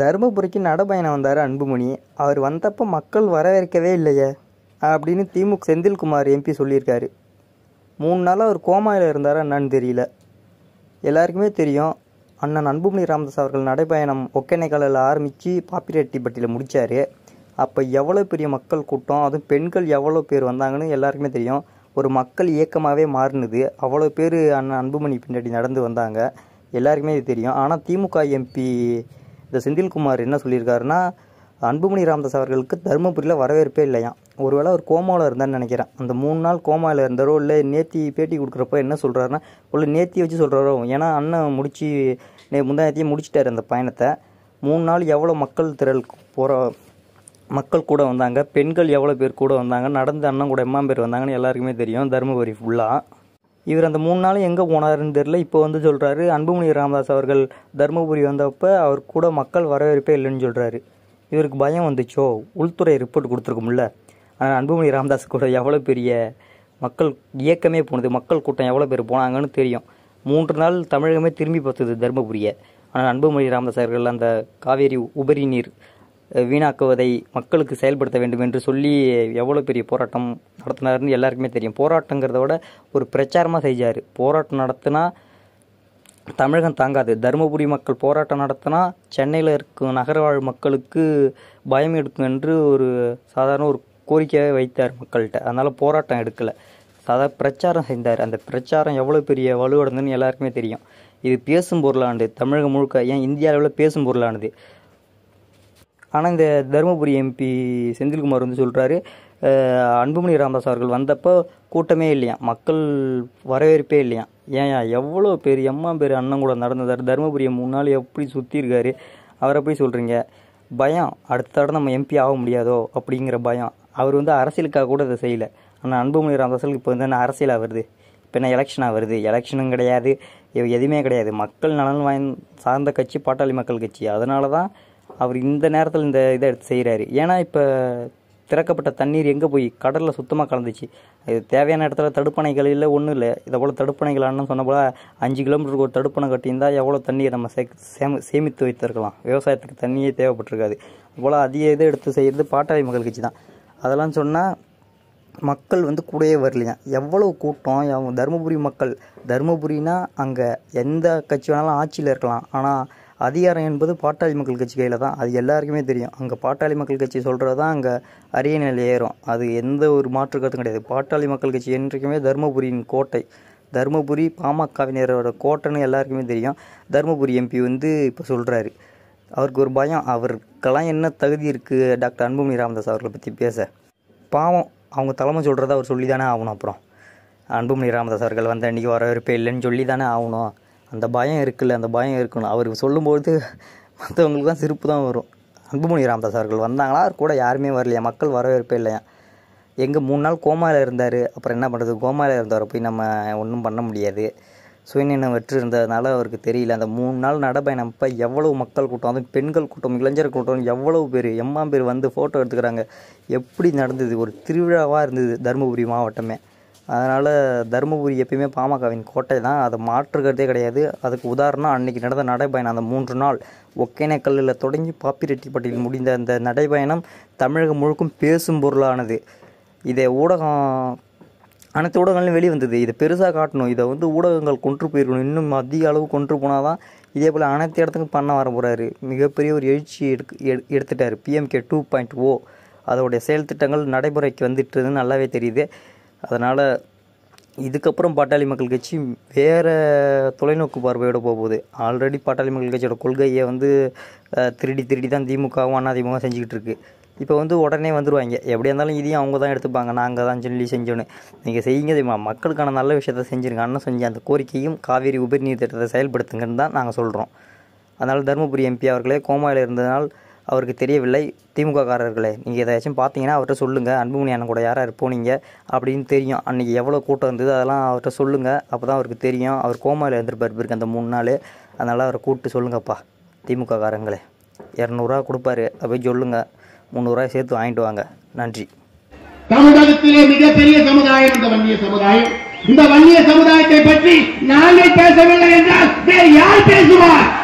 தருமபுரிக்கு நடபயணம் வந்தார் அன்புமணி அவர் வந்தப்போ மக்கள் வரவேற்கவே இல்லையே அப்படின்னு திமுக செந்தில்குமார் எம்பி சொல்லியிருக்காரு மூணு நாள் அவர் கோமாயில் இருந்தாரா என்னன்னு தெரியல எல்லாருக்குமே தெரியும் அண்ணன் அன்புமணி ராமதாஸ் அவர்கள் நடைபயணம் ஒக்கேனைக்காலில் ஆரம்பித்து பாப்பிரெட்டிப்பட்டியில் முடித்தார் அப்போ எவ்வளோ பெரிய மக்கள் கூட்டம் அதுவும் பெண்கள் எவ்வளோ பேர் வந்தாங்கன்னு எல்லாருக்குமே தெரியும் ஒரு மக்கள் இயக்கமாகவே மாறினது அவ்வளோ பேர் அண்ணன் அன்புமணி பின்னாடி நடந்து வந்தாங்க எல்லாருக்குமே இது தெரியும் ஆனால் திமுக எம்பி இந்த செந்தில்குமார் என்ன சொல்லியிருக்காருன்னா அன்புமணி ராமதாஸ் அவர்களுக்கு தருமபுரியில் வரவேற்பே இல்லையா ஒருவேளை அவர் கோமாவில் இருந்தான்னு நினைக்கிறேன் அந்த மூணு நாள் கோமாவில் இருந்தாரோ இல்லை நேத்தி பேட்டி கொடுக்குறப்போ என்ன சொல்கிறாருன்னா உள்ள நேத்தி வச்சு சொல்கிறாரோ ஏன்னா அண்ணன் முடிச்சு நே முந்தாயத்தையும் முடிச்சிட்டார் அந்த பயணத்தை மூணு நாள் எவ்வளோ மக்கள் திரள் போகிற மக்கள் கூட வந்தாங்க பெண்கள் எவ்வளோ பேர் கூட வந்தாங்க நடந்து அண்ணன் கூட எம்மா பேர் வந்தாங்கன்னு எல்லாருக்குமே தெரியும் தருமபுரி ஃபுல்லாக இவர் அந்த மூணு நாளும் எங்கே போனாருன்னு தெரில இப்போ வந்து சொல்கிறாரு அன்புமணி ராமதாஸ் அவர்கள் தருமபுரி வந்தப்போ அவர் கூட மக்கள் வரவேற்பே இல்லைன்னு சொல்கிறாரு இவருக்கு பயம் வந்துச்சோ உள்துறை ரிப்போர்ட் கொடுத்துருக்கும்ல ஆனால் அன்புமணி ராமதாஸ் கூட எவ்வளோ பெரிய மக்கள் இயக்கமே போனது மக்கள் கூட்டம் எவ்வளோ பேர் போனாங்கன்னு தெரியும் மூன்று நாள் தமிழகமே திரும்பி பார்த்தது தருமபுரியை ஆனால் அன்புமணி ராமதாஸ் அவர்கள் அந்த காவேரி உபரி நீர் வீணாக்குவதை மக்களுக்கு செயல்படுத்த வேண்டும் என்று சொல்லி எவ்வளோ பெரிய போராட்டம் நடத்தினார்னு எல்லாருக்குமே தெரியும் போராட்டங்கிறத விட ஒரு பிரச்சாரமாக செஞ்சார் போராட்டம் நடத்தினா தமிழகம் தாங்காது தருமபுரி மக்கள் போராட்டம் நடத்தினா சென்னையில் இருக்கும் நகரவாழ் மக்களுக்கு பயம் எடுக்கும் என்று ஒரு சாதாரண ஒரு கோரிக்கையாக வைத்தார் மக்கள்கிட்ட அதனால் போராட்டம் எடுக்கலை சாதா பிரச்சாரம் செய்தார் அந்த பிரச்சாரம் எவ்வளோ பெரிய வலுவடைந்துன்னு எல்லாருக்குமே தெரியும் இது பேசும் பொருளானது தமிழகம் முழுக்க ஏன் இந்திய அளவில் பேசும் பொருளானது ஆனால் இந்த தருமபுரி எம்பி செந்தில்குமார் வந்து சொல்கிறாரு அன்புமணி ராமதாஸ் அவர்கள் வந்தப்போ கூட்டமே இல்லையா மக்கள் வரவேற்பே இல்லையா ஏன் எவ்வளோ பேர் எம்மா பேர் அண்ணன் கூட நடந்ததார் தருமபுரியை முன்னாள் எப்படி சுற்றியிருக்காரு அவரை எப்படி சொல்கிறீங்க பயம் அடுத்த தடவை நம்ம எம்பி ஆக முடியாதோ அப்படிங்கிற பயம் அவர் வந்து அரசியலுக்காக கூட இதை செய்யலை ஆனால் அன்புமணி ராமதாஸுக்கு இப்போ வந்து என்ன அரசியலாக வருது இப்போ என்ன எலெக்ஷனாக வருது எலெக்ஷனும் கிடையாது எதுவுமே கிடையாது மக்கள் நலன் வாய்ந்த சார்ந்த கட்சி பாட்டாளி மக்கள் கட்சி அதனால தான் அவர் இந்த நேரத்தில் இந்த இதை எடுத்து செய்கிறாரு ஏன்னா இப்போ திறக்கப்பட்ட தண்ணீர் எங்கே போய் கடலில் சுத்தமாக கலந்துச்சு இது தேவையான இடத்துல தடுப்பணைகள் இல்லை ஒன்றும் இல்லை இதை போல் தடுப்பணைகள் அண்ணன் சொன்ன போல் அஞ்சு கிலோமீட்டருக்கு ஒரு தடுப்பணை கட்டியிருந்தால் எவ்வளோ தண்ணியை நம்ம சே சேம சேமித்து வைத்திருக்கலாம் விவசாயத்துக்கு தண்ணியே தேவைப்பட்டிருக்காது அதுபோல் அதிக இதை எடுத்து செய்கிறது பாட்டாளி மக்கள் கட்சி தான் அதெல்லாம் சொன்னால் மக்கள் வந்து கூடயே வரலையா எவ்வளோ கூட்டம் தருமபுரி மக்கள் தருமபுரினா அங்கே எந்த கட்சி வேணாலும் ஆட்சியில் இருக்கலாம் ஆனால் அதிகாரம் என்பது பாட்டாளி மக்கள் கட்சி கையில் தான் அது எல்லாருக்குமே தெரியும் அங்கே பாட்டாளி மக்கள் கட்சி சொல்கிறது தான் அங்கே அரிய நிலை ஏறும் அது எந்த ஒரு மாற்று கருத்தும் கிடையாது பாட்டாளி மக்கள் கட்சி என்றைக்குமே தருமபுரியின் கோட்டை தருமபுரி பாமகவினரோட கோட்டைன்னு எல்லாருக்குமே தெரியும் தருமபுரி எம்பி வந்து இப்போ சொல்கிறாரு அவருக்கு ஒரு பயம் அவருக்கெல்லாம் என்ன தகுதி இருக்குது டாக்டர் அன்புமணி ராமதாஸ் அவர்களை பற்றி பேச பாவம் அவங்க தலைமை சொல்கிறத அவர் சொல்லி தானே ஆகணும் அப்புறம் அன்புமணி ராமதாஸ் அவர்கள் வந்து அன்றைக்கி வரவேற்பே இல்லைன்னு சொல்லி தானே ஆகணும் அந்த பயம் இருக்குல்ல அந்த பயம் இருக்கணும் அவர் சொல்லும்போது மற்றவங்களுக்கு தான் சிரிப்பு தான் வரும் அன்புமணி ராமதாஸ் அவர்கள் வந்தாங்களா அவர் கூட யாருமே வரலையா மக்கள் வரவேற்பே இல்லையா எங்கே மூணு நாள் கோமாவில் இருந்தார் அப்புறம் என்ன பண்ணுறது கோமாவில் இருந்தவரை போய் நம்ம ஒன்றும் பண்ண முடியாது சுயநினம் வெற்றி இருந்ததுனால அவருக்கு தெரியல அந்த மூணு நாள் நடைபயணம் இப்போ எவ்வளோ மக்கள் கூட்டம் அதுவும் பெண்கள் கூட்டம் இளைஞர் கூட்டம் எவ்வளோ பேர் எம்மா பேர் வந்து ஃபோட்டோ எடுத்துக்கிறாங்க எப்படி நடந்தது ஒரு திருவிழாவாக இருந்தது தருமபுரி மாவட்டமே அதனால் தருமபுரி எப்பயுமே பாமகவின் கோட்டை தான் அதை மாற்றுக்கிறதே கிடையாது அதுக்கு உதாரணம் அன்னைக்கு நடந்த நடைபயணம் அந்த மூன்று நாள் ஒகேனக்கல்லில் தொடங்கி பாப்பிரெட்டிப்பட்டியில் முடிந்த அந்த நடைபயணம் தமிழகம் முழுக்கும் பேசும் பொருளானது இதை ஊடகம் அனைத்து ஊடகங்களும் வெளிவந்தது வந்தது இதை பெருசாக காட்டணும் இதை வந்து ஊடகங்கள் கொன்று போயிருக்கணும் இன்னும் அதிக அளவு கொன்று போனால் தான் இதே போல் அனைத்து இடத்துக்கும் பண்ண வர போகிறாரு மிகப்பெரிய ஒரு எழுச்சி எடுக்க எடு எடுத்துட்டார் PMK two point oh oh. அதோடைய செயல் திட்டங்கள் நடைமுறைக்கு வந்துட்டுருதுன்னு நல்லாவே தெரியுது அதனால் இதுக்கப்புறம் பாட்டாளி மக்கள் கட்சி வேறு தொலைநோக்கு பார்வையோடு போகுது ஆல்ரெடி பாட்டாளி மக்கள் கட்சியோட கொள்கையை வந்து திருடி திருடி தான் திமுகவும் அதிமுக செஞ்சுக்கிட்டு இருக்கு இப்போ வந்து உடனே வந்துடுவாங்க எப்படியா இருந்தாலும் இதையும் அவங்க தான் எடுத்துப்பாங்க நாங்கள் தான் சொல்லி செஞ்சோன்னு நீங்கள் செய்யுங்க மக்களுக்கான நல்ல விஷயத்த செஞ்சுருங்க அண்ணன் செஞ்சு அந்த கோரிக்கையும் காவேரி உபரிநீர் திட்டத்தை செயல்படுத்துங்கன்னு தான் நாங்கள் சொல்கிறோம் அதனால் தருமபுரி எம்பி அவர்களே கோமாவில் இருந்ததினால் அவருக்கு தெரியவில்லை திமுககாரர்களே நீங்கள் எதாச்சும் பார்த்தீங்கன்னா அவர்கிட்ட சொல்லுங்கள் அன்புமணி அண்ணன் கூட யாராக போனீங்க அப்படின்னு தெரியும் அன்றைக்கி எவ்வளோ கூட்டம் இருந்தது அதெல்லாம் அவர்கிட்ட சொல்லுங்கள் அப்போ தான் அவருக்கு தெரியும் அவர் கோமாவில் இருந்திருப்பார் இருக்கு அந்த மூணு நாள் அதனால் அவரை கூப்பிட்டு சொல்லுங்கப்பா திமுககாரங்களே இரநூறுவா கொடுப்பாரு அப்படி சொல்லுங்கள் முந்நூறுரூவா சேர்த்து வாங்கிட்டு வாங்க நன்றி தமிழகத்திலே மிகப்பெரிய சமுதாயம் இந்த வன்னிய சமுதாயம் இந்த வன்னிய சமுதாயத்தை பற்றி நாங்கள் பேசவில்லை என்றால் வேறு யார் பேசுவார்